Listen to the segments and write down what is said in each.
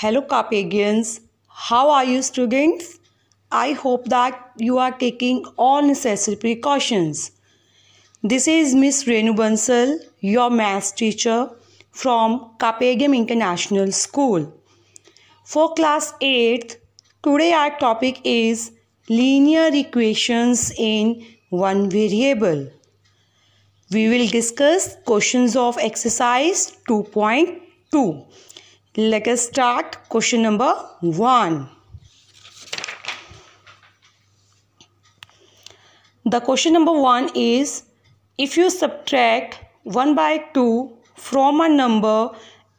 Hello Carpathians, how are you students? I hope that you are taking all necessary precautions. This is Miss Renu Bansal, your math teacher from Carpathian International School. For class 8th, today our topic is linear equations in one variable. We will discuss questions of exercise 2.2. Let us start question number 1. The question number 1 is if you subtract 1 by 2 from a number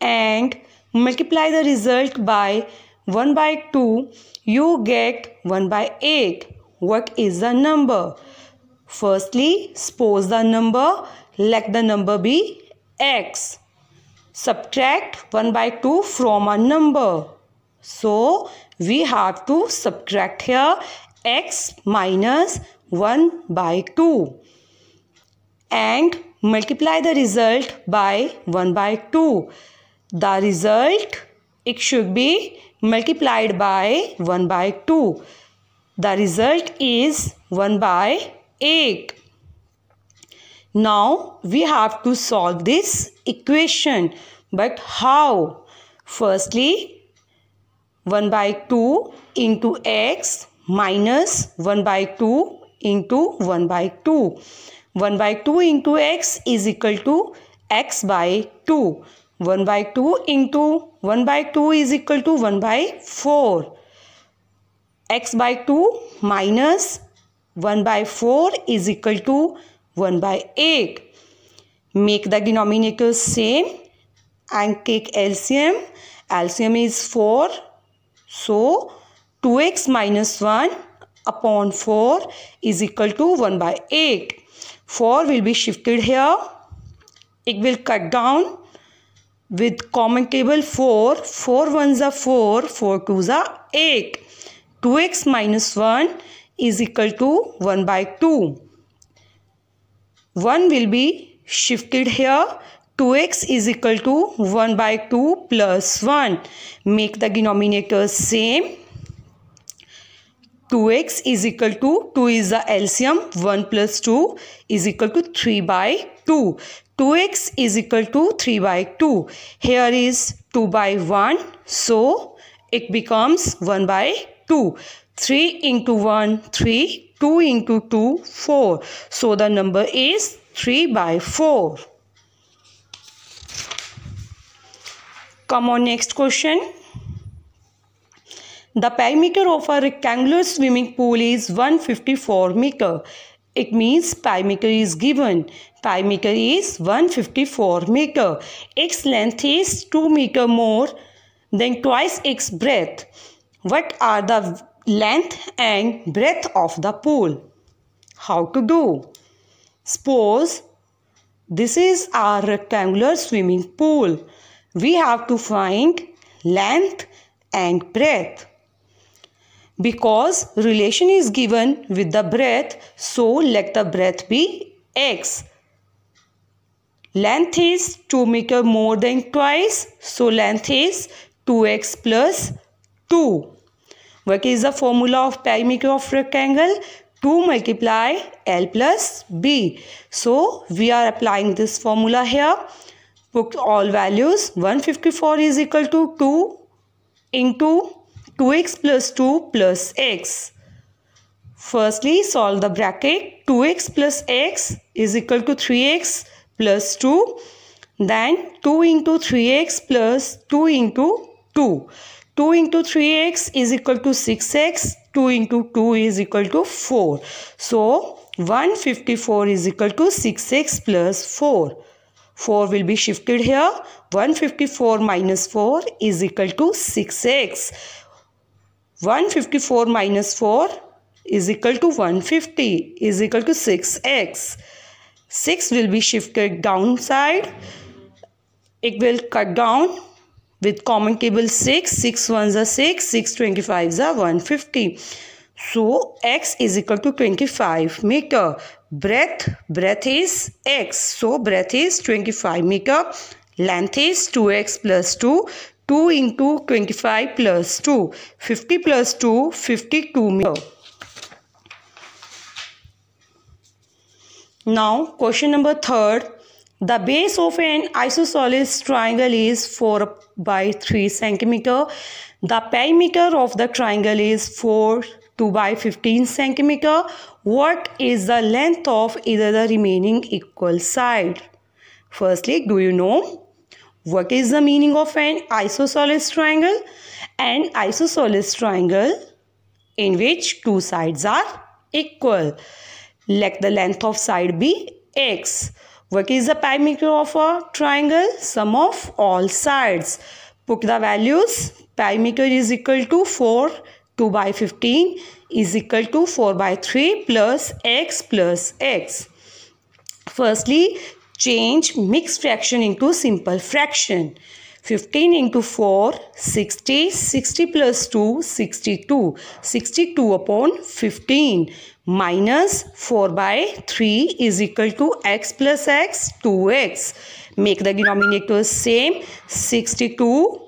and multiply the result by 1 by 2 you get 1 by 8. What is the number? Firstly, suppose the number let the number be x. subtract 1 by 2 from a number. So, we have to subtract here x minus 1 by 2 and multiply the result by 1 by 2. The result, it should be multiplied by 1 by 2. The result is 1 by 8. Now we have to solve this equation. But how? Firstly, 1 by 2 into x minus 1 by 2 into 1 by 2. 1 by 2 into x is equal to x by 2. 1 by 2 into 1 by 2 is equal to 1 by 4. x by 2 minus 1 by 4 is equal to 1 by 8. Make the denominator same and take LCM. LCM is 4. So 2x minus 1 upon 4 is equal to 1 by 8. 4 will be shifted here. It will cut down with common table 4. 4 ones are 4, 4 twos are 8. 2x minus 1 is equal to 1 by 2. 1 will be shifted here 2x is equal to 1 by 2 plus 1 make the denominator same 2x is equal to 2 is the LCM 1 plus 2 is equal to 3 by 2 2x is equal to 3 by 2 here is 2 by 1 so it becomes 1 by 2. 3 into 1, 3. 2 into 2, 4. So the number is 3 by 4. Come on next question. The perimeter of a rectangular swimming pool is 154 meter. It means perimeter is given. Perimeter is 154 meter. Its length is 2 meter more then twice its breadth. What are the length and breadth of the pool? How to do? Suppose this is our rectangular swimming pool. We have to find length and breadth. Because relation is given with the breadth, so let the breadth be x. Length is 2 meter more than twice, so length is 2x plus 2. What is the formula of perimeter of rectangle? 2 multiply L plus B. So, we are applying this formula here. Put all values. 154 is equal to 2 into 2x plus 2 plus x. Firstly, solve the bracket. 2x plus x is equal to 3x plus 2. Then 2 into 3x plus 2 into 2. 2 into 3x is equal to 6x. 2 into 2 is equal to 4. So, 154 is equal to 6x plus 4. 4 will be shifted here. 154 minus 4 is equal to 6x. 154 minus 4 is equal to 150 is equal to 6x. 6 will be shifted downside. It will cut down with common cable 6 6 ones are 6 6 25s are 150 so x is equal to 25 meter breadth breadth is x so breadth is 25 meter length is 2x plus 2 2 into 25 plus 2 50 plus 2 52 meter now question number 3 the base of an isosceles triangle is 4 by 3 centimeter. The perimeter of the triangle is 4 2 by 15 centimeter. What is the length of either the remaining equal side? Firstly, do you know what is the meaning of an isosceles triangle? An isosceles triangle in which two sides are equal. Let the length of side be x what is the perimeter of a triangle? Sum of all sides. Put the values. Perimeter is equal to 4, 2 by 15 is equal to 4 by 3 plus x plus x. Firstly, change mixed fraction into simple fraction. 15 into 4, 60. 60 plus 2, 62. 62 upon 15 minus 4 by 3 is equal to x plus x, 2x. Make the denominator same. 62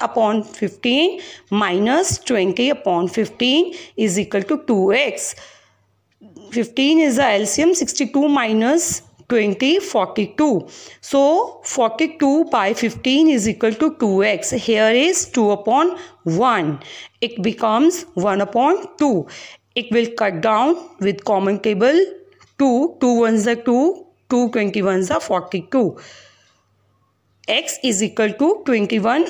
upon 15 minus 20 upon 15 is equal to 2x. 15 is the LCM. 62 minus 2042. So 42 by 15 is equal to 2x. Here is 2 upon 1. It becomes 1 upon 2. It will cut down with common table 2. 2 ones are 2. 2 21s are 42. x is equal to 21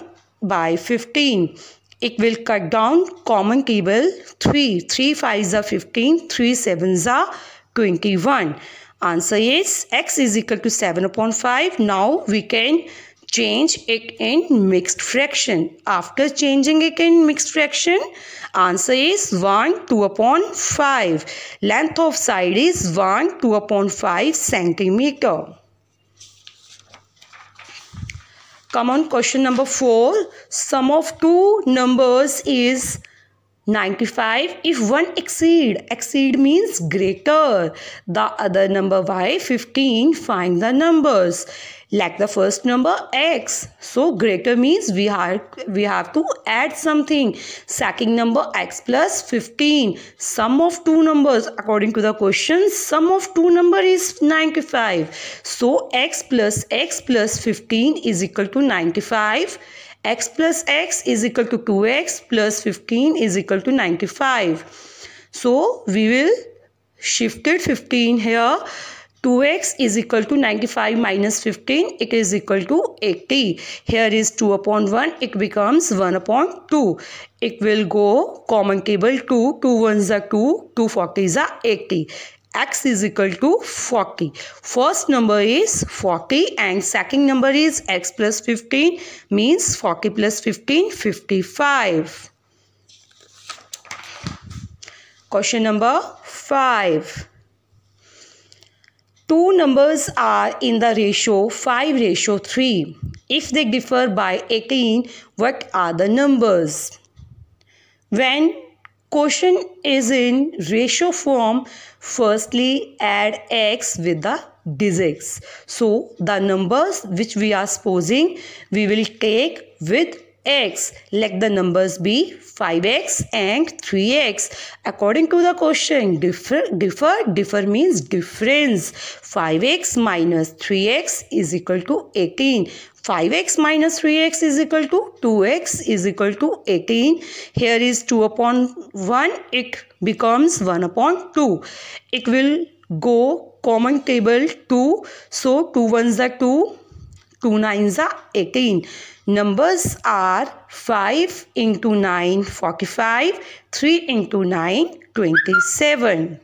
by 15. It will cut down common table 3. 3 5s are 15. 3 7s are 21. Answer is x is equal to 7 upon 5. Now we can change it in mixed fraction. After changing it in mixed fraction, answer is 1, 2 upon 5. Length of side is 1, 2 upon 5 centimeter. Come on question number 4. Sum of two numbers is 95 if one exceed exceed means greater the other number y 15 find the numbers like the first number x so greater means we have we have to add something second number x plus 15 sum of two numbers according to the question sum of two number is 95 so x plus x plus 15 is equal to 95 x plus x is equal to 2x plus 15 is equal to 95. So we will shift it 15 here. 2x is equal to 95 minus 15 it is equal to 80 here is 2 upon 1 it becomes 1 upon 2 it will go common table 2 2 1s are 2 2 40s are 80 x is equal to 40. First number is 40 and second number is x plus 15 means 40 plus 15 55. Question number 5. Two numbers are in the ratio 5 ratio 3. If they differ by 18, what are the numbers? When Question is in ratio form. Firstly, add x with the digits. So, the numbers which we are supposing, we will take with x. Let the numbers be 5x and 3x. According to the question, differ, differ, differ means difference. 5x minus 3x is equal to 18. 5x minus 3x is equal to 2x is equal to 18. Here is 2 upon 1. It becomes 1 upon 2. It will go common table 2. So 2 ones are 2. 2 are 18. Numbers are 5 into 9, 45, 3 into 9, 27.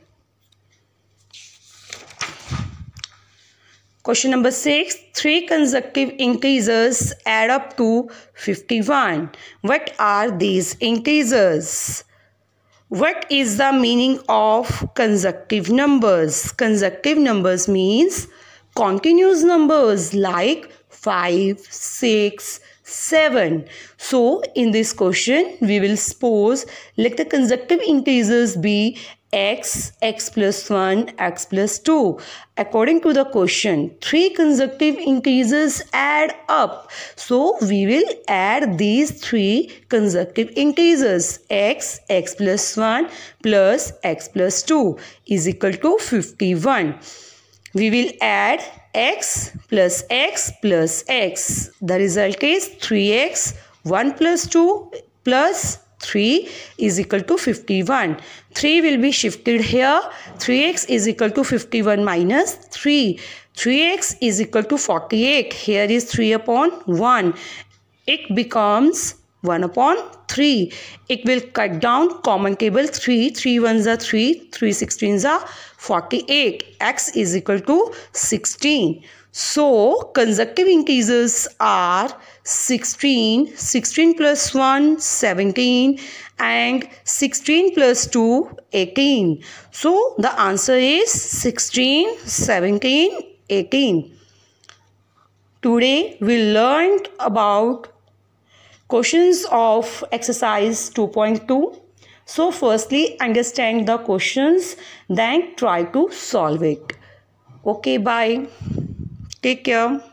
Question number 6. Three consecutive integers add up to 51. What are these integers? What is the meaning of consecutive numbers? Consecutive numbers means continuous numbers like 5, 6, 7. So in this question, we will suppose let the consecutive integers be x, x plus 1, x plus 2. According to the question, three consecutive integers add up. So we will add these three consecutive integers x, x plus 1 plus x plus 2 is equal to 51. We will add x plus x plus x. The result is 3x 1 plus 2 plus 3 is equal to 51. 3 will be shifted here. 3x is equal to 51 minus 3. 3x is equal to 48. Here is 3 upon 1. It becomes 1 upon 3. It will cut down common cable. 3. 3 ones are 3. 3 16s are 48. X is equal to 16. So, consecutive increases are 16, 16 plus 1, 17 and 16 plus 2, 18. So, the answer is 16, 17, 18. Today, we learned about Questions of exercise 2.2. So firstly understand the questions then try to solve it. Okay bye. Take care.